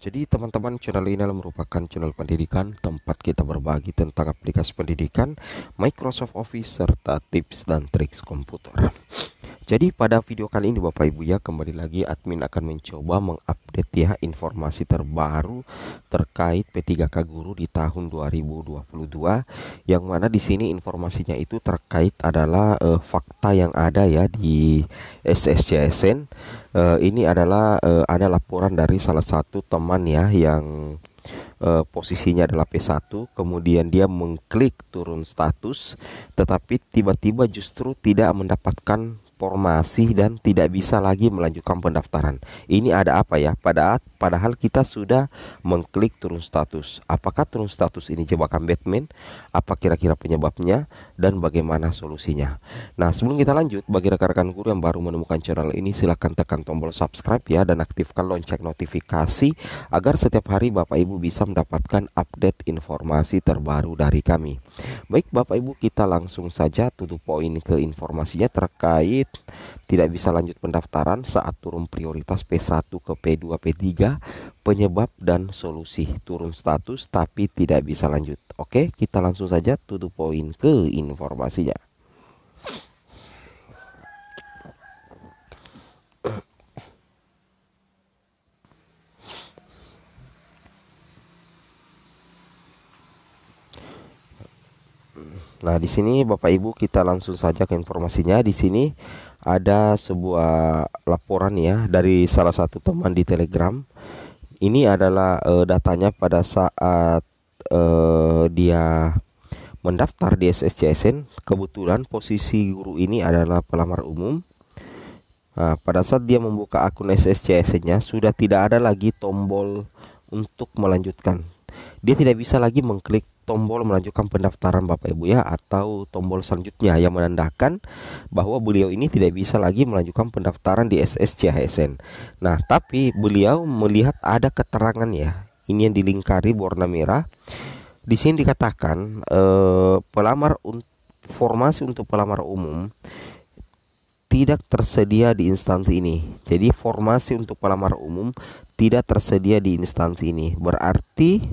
Jadi teman-teman channel ini merupakan channel pendidikan tempat kita berbagi tentang aplikasi pendidikan, Microsoft Office, serta tips dan trik komputer. Jadi pada video kali ini Bapak Ibu ya kembali lagi admin akan mencoba mengupdate ya informasi terbaru terkait P3K guru di tahun 2022 yang mana di sini informasinya itu terkait adalah uh, fakta yang ada ya di SSCSN. Uh, eh, ini adalah uh, ada laporan dari salah satu teman ya yang uh, posisinya adalah P1 kemudian dia mengklik turun status tetapi tiba-tiba justru tidak mendapatkan informasi dan tidak bisa lagi melanjutkan pendaftaran. Ini ada apa ya? Padahal padahal kita sudah mengklik turun status. Apakah turun status ini jebakan Batman? Apa kira-kira penyebabnya dan bagaimana solusinya? Nah, sebelum kita lanjut, bagi rekan-rekan guru yang baru menemukan channel ini silahkan tekan tombol subscribe ya dan aktifkan lonceng notifikasi agar setiap hari Bapak Ibu bisa mendapatkan update informasi terbaru dari kami. Baik Bapak Ibu, kita langsung saja tutup poin ke informasinya terkait tidak bisa lanjut pendaftaran saat turun prioritas P1 ke P2 P3 penyebab dan solusi turun status tapi tidak bisa lanjut oke kita langsung saja tutup poin ke informasinya Nah, di sini Bapak Ibu kita langsung saja ke informasinya. Di sini ada sebuah laporan ya dari salah satu teman di Telegram. Ini adalah uh, datanya pada saat uh, dia mendaftar di SSCSN. Kebetulan posisi guru ini adalah pelamar umum. Nah, pada saat dia membuka akun SSCSN-nya sudah tidak ada lagi tombol untuk melanjutkan. Dia tidak bisa lagi mengklik tombol melanjutkan pendaftaran Bapak Ibu ya atau tombol selanjutnya yang menandakan bahwa beliau ini tidak bisa lagi melanjutkan pendaftaran di SSCHSN. Nah, tapi beliau melihat ada keterangan ya. Ini yang dilingkari warna merah. Di sini dikatakan eh, pelamar un formasi untuk pelamar umum tidak tersedia di instansi ini. Jadi formasi untuk pelamar umum tidak tersedia di instansi ini. Berarti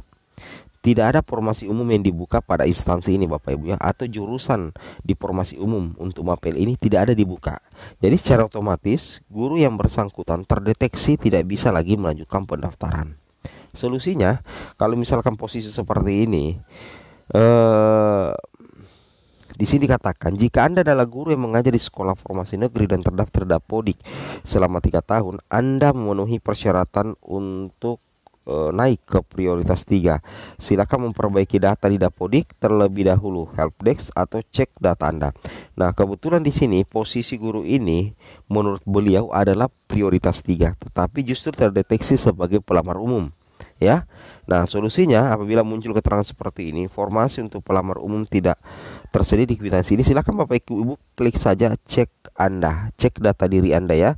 tidak ada formasi umum yang dibuka pada instansi ini Bapak Ibu ya atau jurusan di formasi umum untuk MAPEL ini tidak ada dibuka. Jadi secara otomatis guru yang bersangkutan terdeteksi tidak bisa lagi melanjutkan pendaftaran. Solusinya kalau misalkan posisi seperti ini eh di sini dikatakan jika Anda adalah guru yang mengajar di sekolah formasi negeri dan terdaftar dapodik selama tiga tahun, Anda memenuhi persyaratan untuk Eh, naik ke prioritas 3. Silakan memperbaiki data di Dapodik terlebih dahulu, helpdesk atau cek data Anda. Nah, kebetulan di sini posisi guru ini menurut beliau adalah prioritas 3, tetapi justru terdeteksi sebagai pelamar umum ya. Nah, solusinya apabila muncul keterangan seperti ini, formasi untuk pelamar umum tidak tersedia di kwitansi ini, silakan Bapak Ibu klik saja cek Anda, cek data diri Anda ya.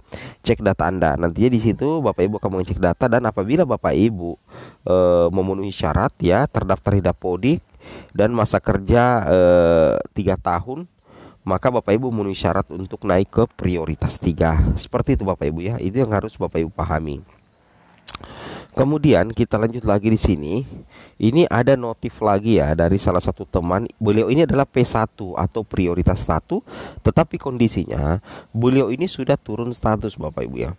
Cek data Anda. Nantinya di situ Bapak Ibu akan mengecek data dan apabila Bapak Ibu e, memenuhi syarat ya terdaftar di Dapodik dan masa kerja e, tiga 3 tahun maka Bapak Ibu memenuhi syarat untuk naik ke prioritas 3. Seperti itu Bapak Ibu ya. Itu yang harus Bapak Ibu pahami. Kemudian kita lanjut lagi di sini. Ini ada notif lagi ya dari salah satu teman. Beliau ini adalah P1 atau prioritas 1, tetapi kondisinya beliau ini sudah turun status Bapak Ibu ya.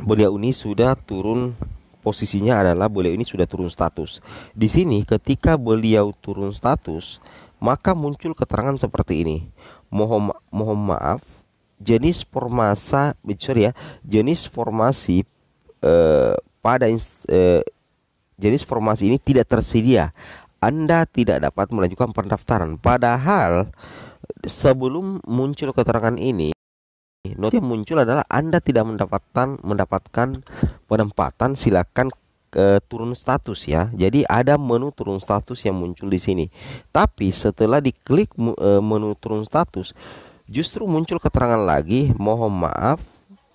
Beliau ini sudah turun posisinya adalah beliau ini sudah turun status. Di sini ketika beliau turun status, maka muncul keterangan seperti ini. Mohon mohon maaf, jenis formasa eh, sorry ya, jenis formasi eh, pada eh, jenis formasi ini tidak tersedia. Anda tidak dapat melanjutkan pendaftaran. Padahal sebelum muncul keterangan ini, not yang muncul adalah Anda tidak mendapatkan mendapatkan penempatan. Silakan e, turun status ya. Jadi ada menu turun status yang muncul di sini. Tapi setelah diklik eh, menu turun status, justru muncul keterangan lagi, mohon maaf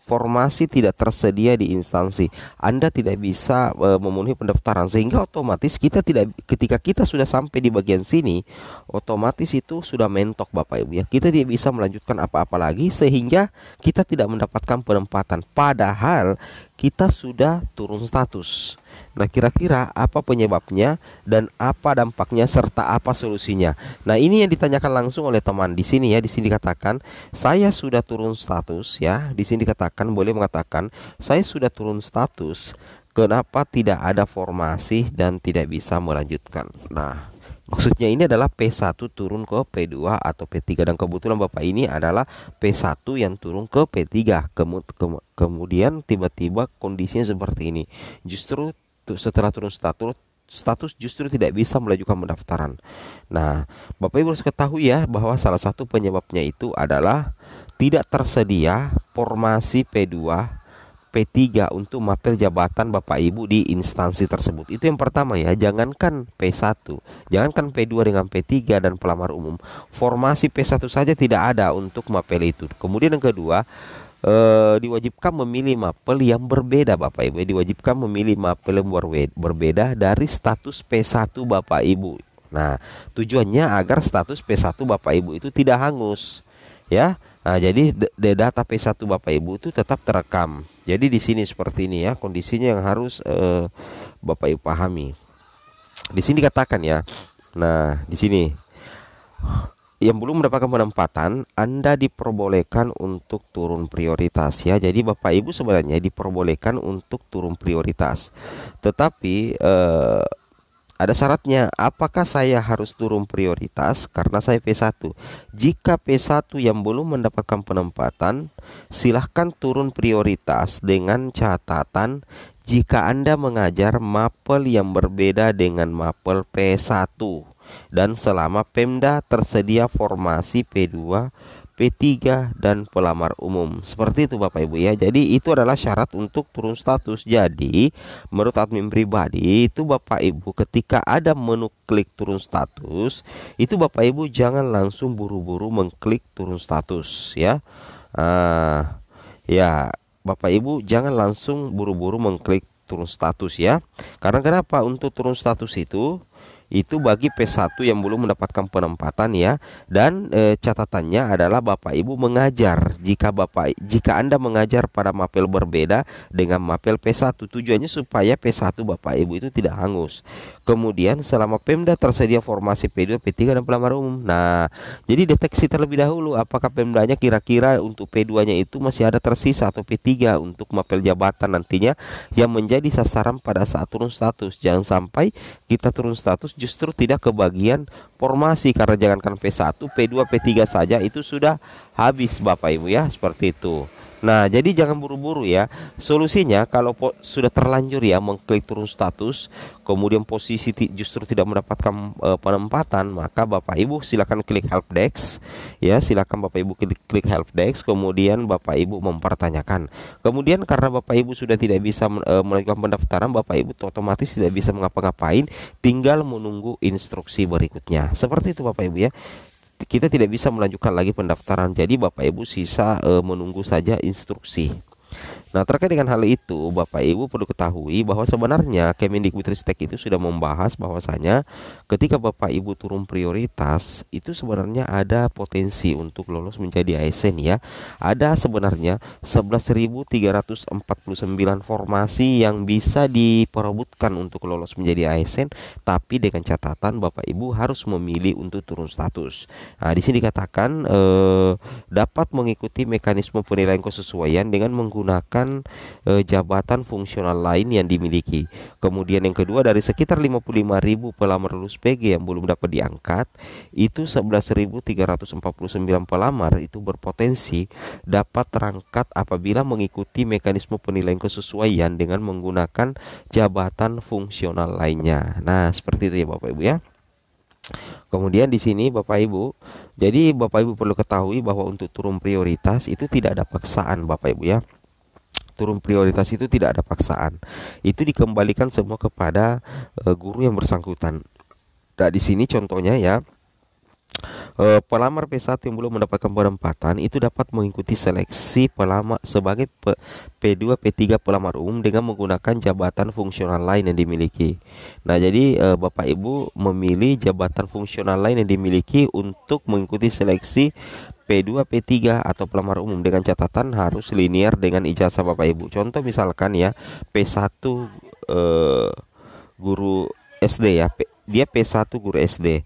Informasi tidak tersedia di instansi. Anda tidak bisa e, memenuhi pendaftaran sehingga otomatis kita tidak ketika kita sudah sampai di bagian sini, otomatis itu sudah mentok Bapak Ibu ya. Kita tidak bisa melanjutkan apa-apa lagi sehingga kita tidak mendapatkan penempatan. Padahal kita sudah turun status. Nah, kira-kira apa penyebabnya dan apa dampaknya serta apa solusinya? Nah, ini yang ditanyakan langsung oleh teman di sini ya. Di sini dikatakan, "Saya sudah turun status ya." Di sini dikatakan boleh mengatakan, "Saya sudah turun status." Kenapa tidak ada formasi dan tidak bisa melanjutkan? Nah, Maksudnya ini adalah P1 turun ke P2 atau P3 dan kebetulan Bapak ini adalah P1 yang turun ke P3. kemudian tiba-tiba kondisinya seperti ini. Justru setelah turun status status justru tidak bisa melajukan pendaftaran. Nah, Bapak Ibu harus ketahui ya bahwa salah satu penyebabnya itu adalah tidak tersedia formasi P2 P3 untuk mapel jabatan Bapak Ibu di instansi tersebut. Itu yang pertama ya, jangankan P1, jangankan P2 dengan P3 dan pelamar umum. Formasi P1 saja tidak ada untuk mapel itu. Kemudian yang kedua, e, diwajibkan memilih mapel yang berbeda Bapak Ibu diwajibkan memilih mapel yang berbeda dari status P1 Bapak Ibu nah tujuannya agar status P1 Bapak Ibu itu tidak hangus ya nah, jadi data P1 Bapak Ibu itu tetap terekam jadi di sini seperti ini ya kondisinya yang harus e, Bapak Ibu pahami di sini katakan ya nah di sini yang belum mendapatkan penempatan, Anda diperbolehkan untuk turun prioritas ya. Jadi Bapak Ibu sebenarnya diperbolehkan untuk turun prioritas. Tetapi eh, ada syaratnya, apakah saya harus turun prioritas karena saya P1? Jika P1 yang belum mendapatkan penempatan, silahkan turun prioritas dengan catatan jika Anda mengajar mapel yang berbeda dengan mapel P1 dan selama Pemda tersedia formasi P2 P3 dan pelamar umum. Seperti itu Bapak Ibu ya. Jadi itu adalah syarat untuk turun status. Jadi menurut admin pribadi itu Bapak Ibu ketika ada menu klik turun status, itu Bapak Ibu jangan langsung buru-buru mengklik turun status ya. Uh, ya, Bapak Ibu jangan langsung buru-buru mengklik turun status ya. Karena kenapa? Untuk turun status itu itu bagi P1 yang belum mendapatkan penempatan ya dan e, catatannya adalah Bapak Ibu mengajar jika Bapak jika Anda mengajar pada mapel berbeda dengan mapel P1 tujuannya supaya P1 Bapak Ibu itu tidak hangus kemudian selama Pemda tersedia formasi P2 P3 dan pelamar umum nah jadi deteksi terlebih dahulu apakah Pemdanya kira-kira untuk P2 nya itu masih ada tersisa atau P3 untuk mapel jabatan nantinya yang menjadi sasaran pada saat turun status jangan sampai kita turun status justru tidak kebagian formasi karena jangankan P1, P2, P3 saja itu sudah habis Bapak Ibu ya seperti itu. Nah, jadi jangan buru-buru ya. Solusinya kalau sudah terlanjur ya mengklik turun status, kemudian posisi justru tidak mendapatkan e, penempatan, maka Bapak Ibu silakan klik help desk ya, silakan Bapak Ibu klik, klik help desk, kemudian Bapak Ibu mempertanyakan. Kemudian karena Bapak Ibu sudah tidak bisa e, melakukan pendaftaran, Bapak Ibu otomatis tidak bisa mengapa-ngapain, tinggal menunggu instruksi berikutnya. Seperti itu Bapak Ibu ya kita tidak bisa melanjutkan lagi pendaftaran. Jadi Bapak Ibu sisa e, menunggu saja instruksi. Nah terkait dengan hal itu Bapak Ibu perlu ketahui bahwa sebenarnya Kemendikbudristek itu sudah membahas bahwasanya ketika Bapak Ibu turun prioritas itu sebenarnya ada potensi untuk lolos menjadi ASN ya. Ada sebenarnya 11.349 formasi yang bisa diperebutkan untuk lolos menjadi ASN tapi dengan catatan Bapak Ibu harus memilih untuk turun status. Nah di sini dikatakan eh, dapat mengikuti mekanisme penilaian kesesuaian dengan menggunakan e, jabatan fungsional lain yang dimiliki. Kemudian yang kedua dari sekitar 55.000 pelamar lulus PG yang belum dapat diangkat, itu 11.349 pelamar itu berpotensi dapat terangkat apabila mengikuti mekanisme penilaian kesesuaian dengan menggunakan jabatan fungsional lainnya. Nah, seperti itu ya Bapak Ibu ya. Kemudian di sini Bapak Ibu, jadi Bapak Ibu perlu ketahui bahwa untuk turun prioritas itu tidak ada paksaan Bapak Ibu ya turun prioritas itu tidak ada paksaan. Itu dikembalikan semua kepada uh, guru yang bersangkutan. Nah, di sini contohnya ya, e, pelamar P1 yang belum mendapatkan penempatan itu dapat mengikuti seleksi pelamar sebagai P, P2 P3 pelamar umum dengan menggunakan jabatan fungsional lain yang dimiliki. Nah, jadi e, Bapak Ibu memilih jabatan fungsional lain yang dimiliki untuk mengikuti seleksi P2, P3 atau pelamar umum dengan catatan harus linear dengan ijazah Bapak Ibu. Contoh misalkan ya P1 e, eh, guru SD ya, P, dia P1 guru SD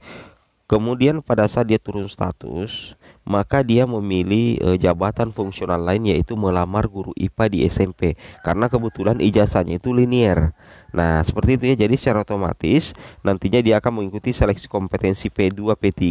Kemudian pada saat dia turun status, maka dia memilih e, jabatan fungsional lain yaitu melamar guru IPA di SMP karena kebetulan ijazahnya itu linier. Nah, seperti itu ya. Jadi secara otomatis nantinya dia akan mengikuti seleksi kompetensi P2, P3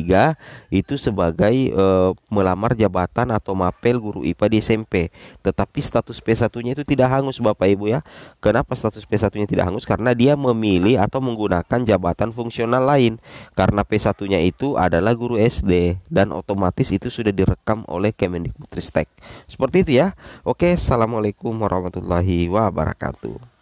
itu sebagai e, melamar jabatan atau mapel guru IPA di SMP. Tetapi status P1-nya itu tidak hangus Bapak Ibu ya. Kenapa status P1-nya tidak hangus? Karena dia memilih atau menggunakan jabatan fungsional lain. Karena P1-nya itu adalah guru SD dan otomatis itu itu sudah direkam oleh Kemendikbudristek. Seperti itu ya. Oke, assalamualaikum warahmatullahi wabarakatuh.